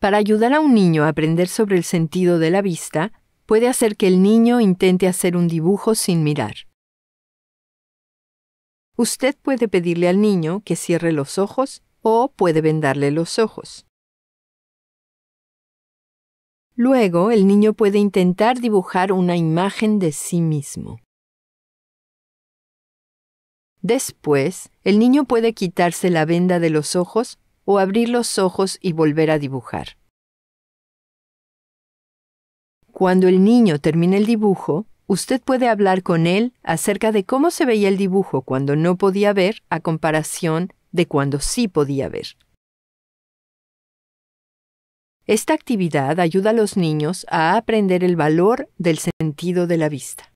Para ayudar a un niño a aprender sobre el sentido de la vista, puede hacer que el niño intente hacer un dibujo sin mirar. Usted puede pedirle al niño que cierre los ojos o puede vendarle los ojos. Luego, el niño puede intentar dibujar una imagen de sí mismo. Después, el niño puede quitarse la venda de los ojos o abrir los ojos y volver a dibujar. Cuando el niño termine el dibujo, usted puede hablar con él acerca de cómo se veía el dibujo cuando no podía ver a comparación de cuando sí podía ver. Esta actividad ayuda a los niños a aprender el valor del sentido de la vista.